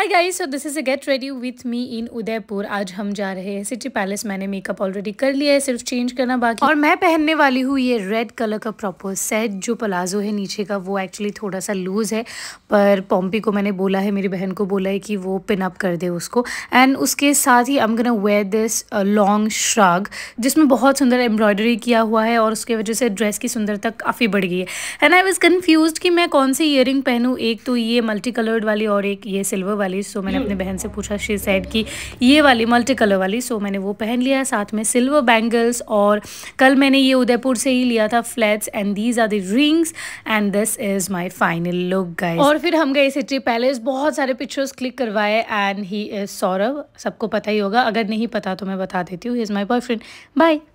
Hi guys so this is a get ready with me in Udaipur आज हम जा रहे हैं सिटी पैलेस मैंने मेकअप ऑलरेडी कर लिया है सिर्फ चेंज करना बाकी और मैं पहनने वाली हूँ ये रेड कलर का प्रॉपर सेट जो प्लाजो है नीचे का वो एक्चुअली थोड़ा सा लूज़ है पर पॉम्पी को मैंने बोला है मेरी बहन को बोला है कि वो पिन अप कर दे उसको एंड उसके साथ ही I am wear this long shrug जिसमें बहुत सुंदर एम्ब्रॉयडरी किया हुआ है और उसके वजह से ड्रेस की सुंदरता काफ़ी बढ़ गई है एंड आई वॉज़ कन्फ्यूज़ कि मैं कौन सी ईयरिंग पहनूँ एक तो ये मल्टी कलर्ड वाली और एक ये सिल्वर वाली वाली सो मैंने hmm. अपनी बहन से पूछा शी सेड कि ये वाली मल्टी कलर वाली सो मैंने वो पहन लिया साथ में सिल्वर बैंगल्स और कल मैंने ये उदयपुर से ही लिया था flats and these are the rings and this is my final look गए और फिर हम गए सिटी पैलेस बहुत सारे पिक्चर्स क्लिक करवाए एंड ही इज सौरभ सबको पता ही होगा अगर नहीं पता तो मैं बता देती हूँ he is my boyfriend bye